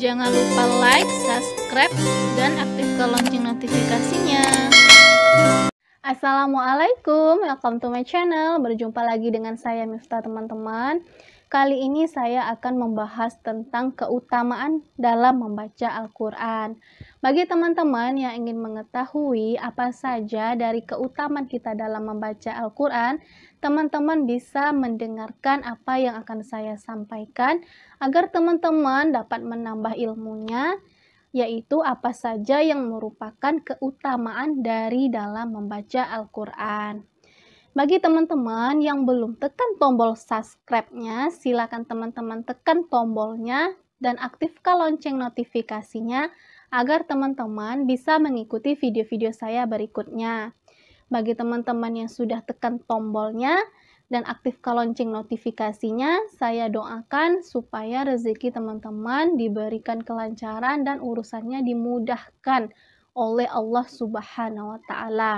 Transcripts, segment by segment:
Jangan lupa like, subscribe, dan aktifkan lonceng notifikasinya. Assalamualaikum, welcome to my channel. Berjumpa lagi dengan saya Miftah teman-teman. Kali ini saya akan membahas tentang keutamaan dalam membaca Al-Quran. Bagi teman-teman yang ingin mengetahui apa saja dari keutamaan kita dalam membaca Al-Quran, teman-teman bisa mendengarkan apa yang akan saya sampaikan agar teman-teman dapat menambah ilmunya, yaitu apa saja yang merupakan keutamaan dari dalam membaca Al-Quran. Bagi teman-teman yang belum tekan tombol subscribe-nya, silakan teman-teman tekan tombolnya dan aktifkan lonceng notifikasinya agar teman-teman bisa mengikuti video-video saya berikutnya. Bagi teman-teman yang sudah tekan tombolnya dan aktifkan lonceng notifikasinya, saya doakan supaya rezeki teman-teman diberikan kelancaran dan urusannya dimudahkan oleh Allah Subhanahu wa taala.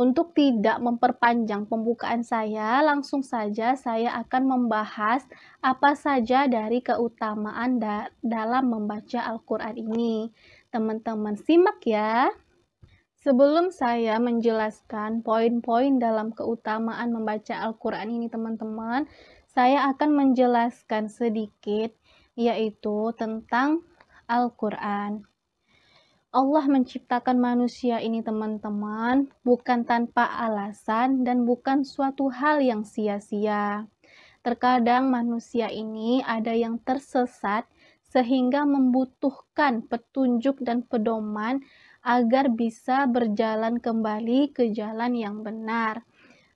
Untuk tidak memperpanjang pembukaan saya, langsung saja saya akan membahas apa saja dari keutamaan da dalam membaca Al-Quran ini. Teman-teman simak ya. Sebelum saya menjelaskan poin-poin dalam keutamaan membaca Al-Quran ini teman-teman, saya akan menjelaskan sedikit yaitu tentang Al-Quran. Allah menciptakan manusia ini teman-teman bukan tanpa alasan dan bukan suatu hal yang sia-sia. Terkadang manusia ini ada yang tersesat sehingga membutuhkan petunjuk dan pedoman agar bisa berjalan kembali ke jalan yang benar.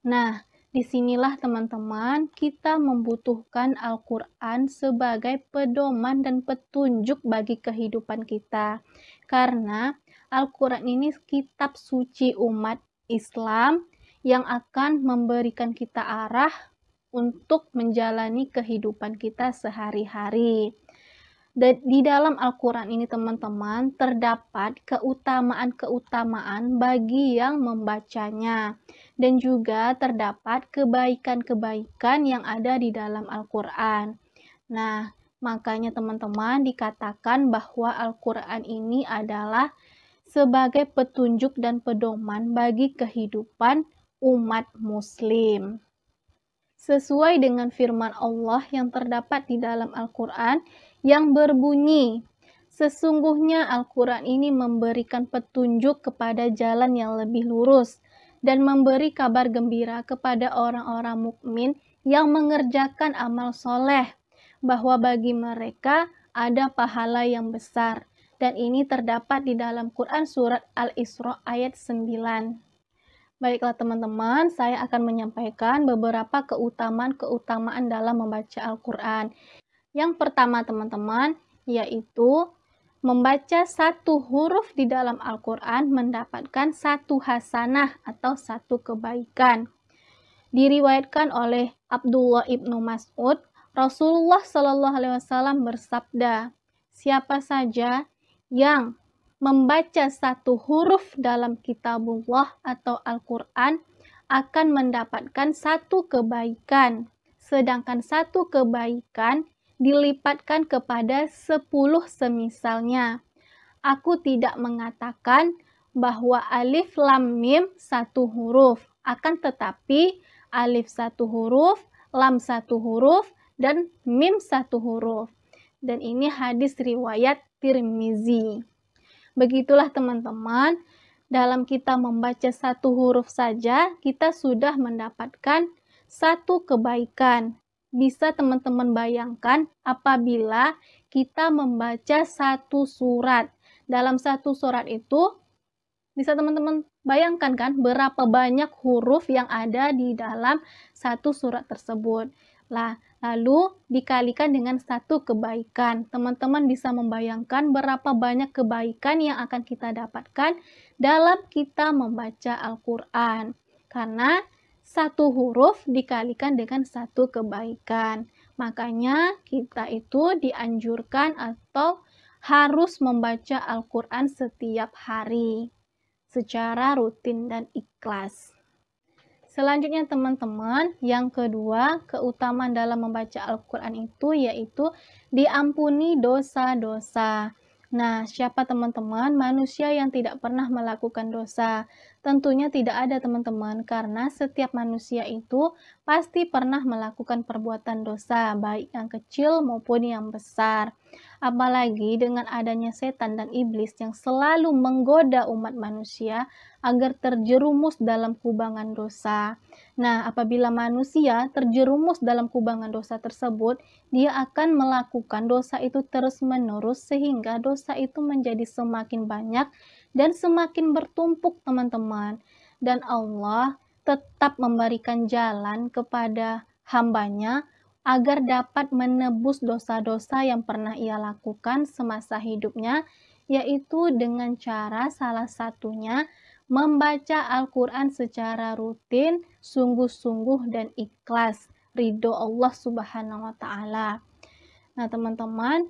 Nah, disinilah teman-teman kita membutuhkan Al-Quran sebagai pedoman dan petunjuk bagi kehidupan kita karena Al-Quran ini kitab suci umat Islam yang akan memberikan kita arah untuk menjalani kehidupan kita sehari-hari. Di dalam Al-Quran ini teman-teman terdapat keutamaan-keutamaan bagi yang membacanya dan juga terdapat kebaikan-kebaikan yang ada di dalam Al-Quran. Nah, Makanya teman-teman dikatakan bahwa Al-Quran ini adalah sebagai petunjuk dan pedoman bagi kehidupan umat muslim. Sesuai dengan firman Allah yang terdapat di dalam Al-Quran yang berbunyi, Sesungguhnya Al-Quran ini memberikan petunjuk kepada jalan yang lebih lurus dan memberi kabar gembira kepada orang-orang mukmin yang mengerjakan amal soleh bahwa bagi mereka ada pahala yang besar dan ini terdapat di dalam Quran surat Al-Isra ayat 9. Baiklah teman-teman, saya akan menyampaikan beberapa keutamaan-keutamaan dalam membaca Al-Quran. Yang pertama teman-teman, yaitu membaca satu huruf di dalam Al-Quran mendapatkan satu hasanah atau satu kebaikan. Diriwayatkan oleh Abdullah ibnu Mas'ud Rasulullah Shallallahu Alaihi Wasallam bersabda, siapa saja yang membaca satu huruf dalam kitabullah atau Al-Quran akan mendapatkan satu kebaikan, sedangkan satu kebaikan dilipatkan kepada sepuluh semisalnya. Aku tidak mengatakan bahwa alif lam mim satu huruf, akan tetapi alif satu huruf, lam satu huruf, dan mim satu huruf. Dan ini hadis riwayat Tirmizi. Begitulah teman-teman, dalam kita membaca satu huruf saja, kita sudah mendapatkan satu kebaikan. Bisa teman-teman bayangkan apabila kita membaca satu surat. Dalam satu surat itu, bisa teman-teman bayangkan kan berapa banyak huruf yang ada di dalam satu surat tersebut. Lah, lalu dikalikan dengan satu kebaikan. Teman-teman bisa membayangkan berapa banyak kebaikan yang akan kita dapatkan dalam kita membaca Al-Quran. Karena satu huruf dikalikan dengan satu kebaikan. Makanya kita itu dianjurkan atau harus membaca Al-Quran setiap hari secara rutin dan ikhlas. Selanjutnya teman-teman, yang kedua, keutamaan dalam membaca Al-Quran itu yaitu diampuni dosa-dosa. Nah, siapa teman-teman manusia yang tidak pernah melakukan dosa? Tentunya tidak ada teman-teman, karena setiap manusia itu pasti pernah melakukan perbuatan dosa, baik yang kecil maupun yang besar. Apalagi dengan adanya setan dan iblis yang selalu menggoda umat manusia agar terjerumus dalam kubangan dosa. Nah, apabila manusia terjerumus dalam kubangan dosa tersebut, dia akan melakukan dosa itu terus-menerus sehingga dosa itu menjadi semakin banyak dan semakin bertumpuk teman-teman. Dan Allah tetap memberikan jalan kepada hambanya agar dapat menebus dosa-dosa yang pernah ia lakukan semasa hidupnya, yaitu dengan cara salah satunya membaca Al-Quran secara rutin, sungguh-sungguh dan ikhlas, ridho Allah Subhanahu wa Ta'ala. Nah, teman-teman,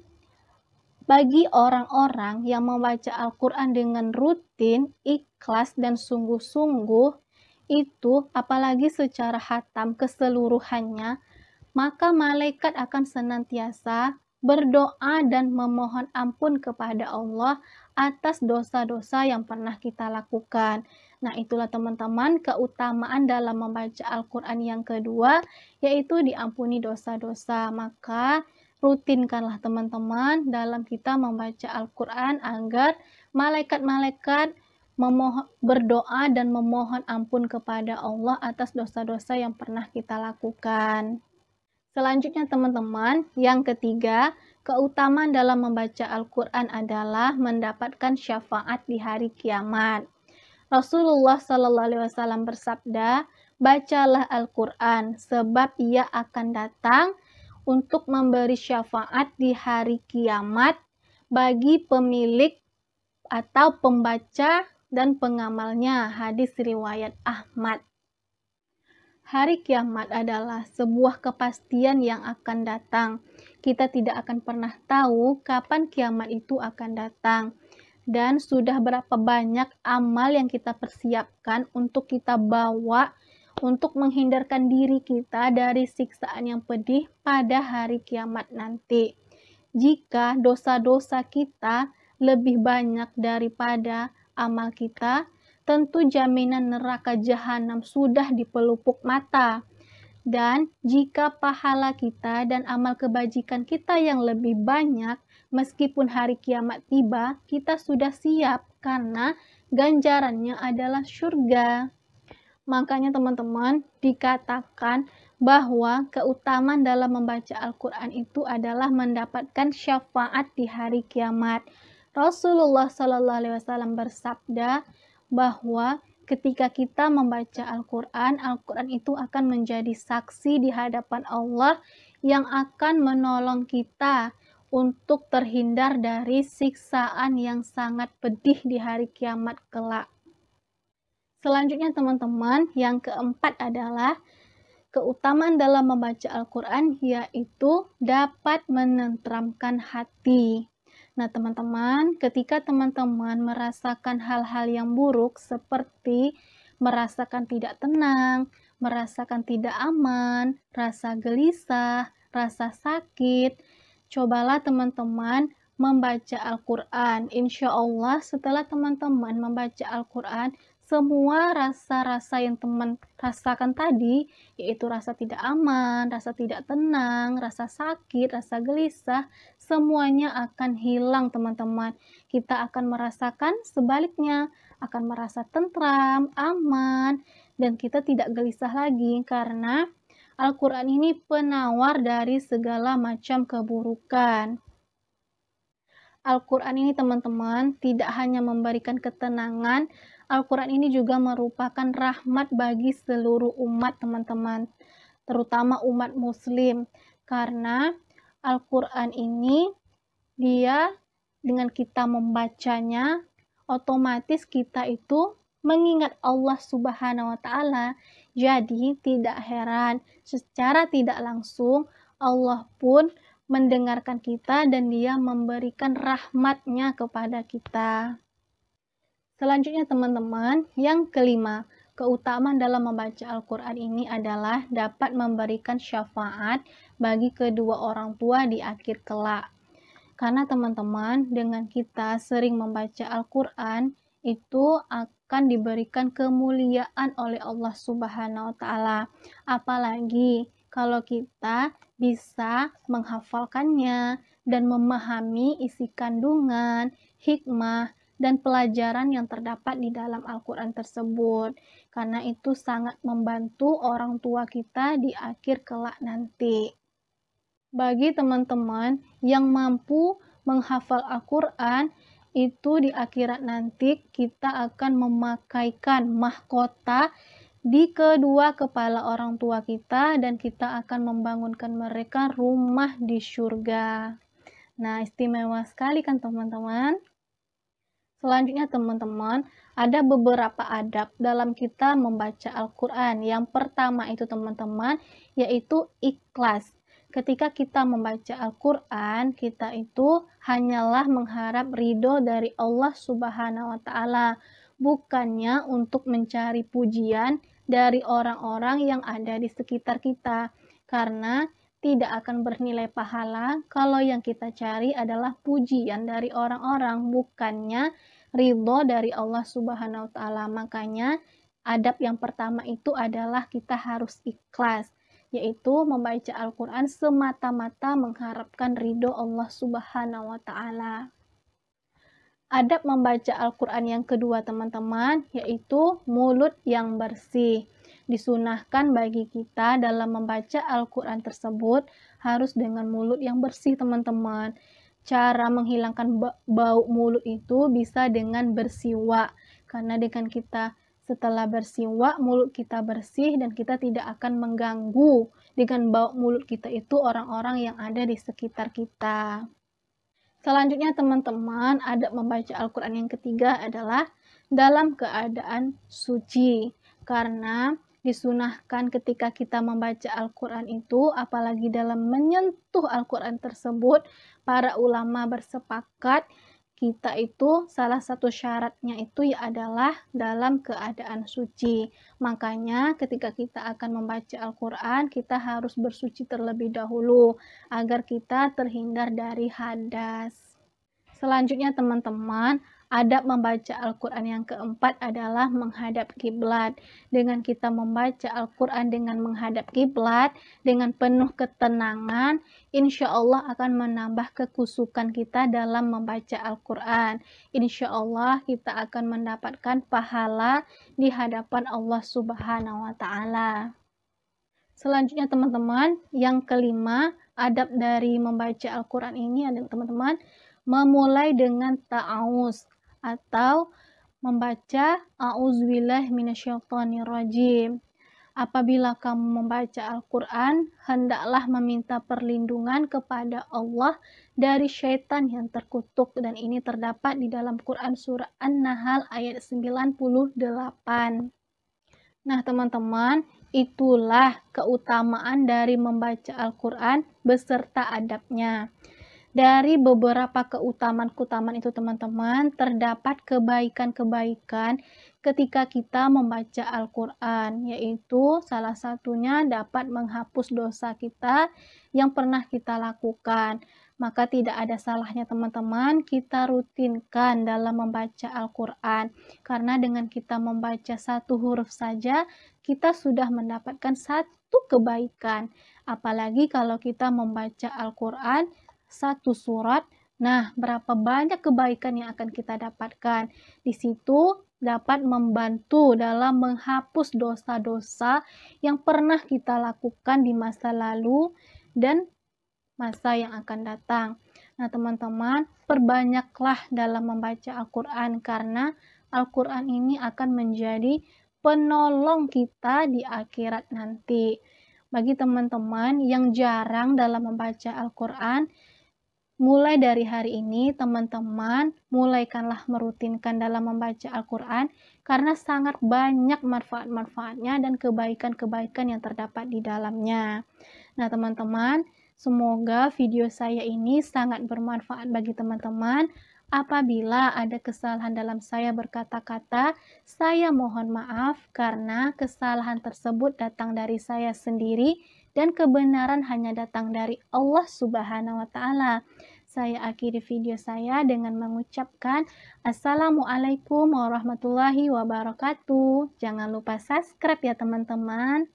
bagi orang-orang yang membaca Al-Quran dengan rutin, ikhlas, dan sungguh-sungguh, itu apalagi secara hatam keseluruhannya, maka malaikat akan senantiasa berdoa dan memohon ampun kepada Allah atas dosa-dosa yang pernah kita lakukan. Nah, itulah teman-teman keutamaan dalam membaca Al-Quran yang kedua, yaitu diampuni dosa-dosa. Maka, rutinkanlah teman-teman dalam kita membaca Al-Quran agar malaikat-malaikat berdoa dan memohon ampun kepada Allah atas dosa-dosa yang pernah kita lakukan. Selanjutnya teman-teman, yang ketiga, keutamaan dalam membaca Al-Quran adalah mendapatkan syafaat di hari kiamat. Rasulullah SAW bersabda, bacalah Al-Quran sebab ia akan datang untuk memberi syafaat di hari kiamat bagi pemilik atau pembaca dan pengamalnya. Hadis riwayat Ahmad. Hari kiamat adalah sebuah kepastian yang akan datang. Kita tidak akan pernah tahu kapan kiamat itu akan datang dan sudah berapa banyak amal yang kita persiapkan untuk kita bawa untuk menghindarkan diri kita dari siksaan yang pedih pada hari kiamat nanti. Jika dosa-dosa kita lebih banyak daripada amal kita, tentu jaminan neraka jahanam sudah dipelupuk mata. Dan jika pahala kita dan amal kebajikan kita yang lebih banyak, meskipun hari kiamat tiba, kita sudah siap karena ganjarannya adalah surga. Makanya teman-teman dikatakan bahwa keutamaan dalam membaca Al-Quran itu adalah mendapatkan syafaat di hari kiamat. Rasulullah SAW bersabda bahwa ketika kita membaca Al-Quran, Al-Quran itu akan menjadi saksi di hadapan Allah yang akan menolong kita untuk terhindar dari siksaan yang sangat pedih di hari kiamat kelak. Selanjutnya teman-teman, yang keempat adalah keutamaan dalam membaca Al-Quran yaitu dapat menentramkan hati. Nah teman-teman, ketika teman-teman merasakan hal-hal yang buruk seperti merasakan tidak tenang, merasakan tidak aman, rasa gelisah, rasa sakit, cobalah teman-teman membaca Al-Quran. Insya Allah setelah teman-teman membaca Al-Quran, semua rasa-rasa yang teman rasakan tadi, yaitu rasa tidak aman, rasa tidak tenang, rasa sakit, rasa gelisah, semuanya akan hilang teman-teman. Kita akan merasakan sebaliknya, akan merasa tentram, aman, dan kita tidak gelisah lagi karena Al-Quran ini penawar dari segala macam keburukan. Al-Quran ini teman-teman tidak hanya memberikan ketenangan, Al-Quran ini juga merupakan rahmat bagi seluruh umat teman-teman, terutama umat muslim. Karena Al-Quran ini dia dengan kita membacanya, otomatis kita itu mengingat Allah Subhanahu wa taala. Jadi tidak heran secara tidak langsung Allah pun mendengarkan kita dan dia memberikan rahmatnya kepada kita. Selanjutnya teman-teman, yang kelima, keutamaan dalam membaca Al-Quran ini adalah dapat memberikan syafaat bagi kedua orang tua di akhir kelak. Karena teman-teman, dengan kita sering membaca Al-Quran, itu akan diberikan kemuliaan oleh Allah Subhanahu wa Ta'ala. Apalagi kalau kita bisa menghafalkannya dan memahami isi kandungan, hikmah, dan pelajaran yang terdapat di dalam Al-Quran tersebut. Karena itu sangat membantu orang tua kita di akhir kelak nanti. Bagi teman-teman yang mampu menghafal Al-Quran, itu di akhirat nanti kita akan memakaikan mahkota di kedua kepala orang tua kita dan kita akan membangunkan mereka rumah di surga. Nah, istimewa sekali kan teman-teman? Selanjutnya teman-teman, ada beberapa adab dalam kita membaca Al-Quran. Yang pertama itu teman-teman, yaitu ikhlas. Ketika kita membaca Al-Quran, kita itu hanyalah mengharap ridho dari Allah Subhanahu wa Ta'ala, bukannya untuk mencari pujian dari orang-orang yang ada di sekitar kita, karena tidak akan bernilai pahala kalau yang kita cari adalah pujian dari orang-orang, bukannya ridho dari Allah Subhanahu wa taala. Makanya adab yang pertama itu adalah kita harus ikhlas yaitu membaca Al-Qur'an semata-mata mengharapkan ridho Allah Subhanahu wa taala. Adab membaca Al-Qur'an yang kedua teman-teman yaitu mulut yang bersih. Disunahkan bagi kita dalam membaca Al-Qur'an tersebut harus dengan mulut yang bersih teman-teman cara menghilangkan bau mulut itu bisa dengan bersiwa. Karena dengan kita setelah bersiwa, mulut kita bersih dan kita tidak akan mengganggu dengan bau mulut kita itu orang-orang yang ada di sekitar kita. Selanjutnya teman-teman, ada membaca Al-Quran yang ketiga adalah dalam keadaan suci. Karena disunahkan ketika kita membaca Al-Quran itu, apalagi dalam menyentuh Al-Quran tersebut, para ulama bersepakat kita itu salah satu syaratnya itu ya adalah dalam keadaan suci. Makanya ketika kita akan membaca Al-Qur'an, kita harus bersuci terlebih dahulu agar kita terhindar dari hadas. Selanjutnya teman-teman, Adab membaca Al-Quran yang keempat adalah menghadap kiblat. Dengan kita membaca Al-Quran dengan menghadap kiblat, dengan penuh ketenangan, insya Allah akan menambah kekusukan kita dalam membaca Al-Quran. Insya Allah kita akan mendapatkan pahala di hadapan Allah Subhanahu wa Ta'ala. Selanjutnya teman-teman, yang kelima, adab dari membaca Al-Quran ini ada teman-teman, memulai dengan ta'awuz atau membaca auzubillah minasyaitonirrajim. Apabila kamu membaca Al-Quran, hendaklah meminta perlindungan kepada Allah dari syaitan yang terkutuk. Dan ini terdapat di dalam Quran Surah An-Nahl ayat 98. Nah teman-teman, itulah keutamaan dari membaca Al-Quran beserta adabnya. Dari beberapa keutamaan-keutamaan itu teman-teman, terdapat kebaikan-kebaikan ketika kita membaca Al-Quran, yaitu salah satunya dapat menghapus dosa kita yang pernah kita lakukan. Maka tidak ada salahnya teman-teman kita rutinkan dalam membaca Al-Quran. Karena dengan kita membaca satu huruf saja, kita sudah mendapatkan satu kebaikan. Apalagi kalau kita membaca Al-Quran satu surat. Nah, berapa banyak kebaikan yang akan kita dapatkan? Di situ dapat membantu dalam menghapus dosa-dosa yang pernah kita lakukan di masa lalu dan masa yang akan datang. Nah, teman-teman, perbanyaklah dalam membaca Al-Qur'an karena Al-Qur'an ini akan menjadi penolong kita di akhirat nanti. Bagi teman-teman yang jarang dalam membaca Al-Qur'an, Mulai dari hari ini, teman-teman, mulaikanlah merutinkan dalam membaca Al-Quran karena sangat banyak manfaat-manfaatnya dan kebaikan-kebaikan yang terdapat di dalamnya. Nah, teman-teman, semoga video saya ini sangat bermanfaat bagi teman-teman. Apabila ada kesalahan dalam saya berkata-kata, saya mohon maaf karena kesalahan tersebut datang dari saya sendiri dan kebenaran hanya datang dari Allah Subhanahu wa taala. Saya akhiri video saya dengan mengucapkan Assalamualaikum warahmatullahi wabarakatuh. Jangan lupa subscribe ya teman-teman.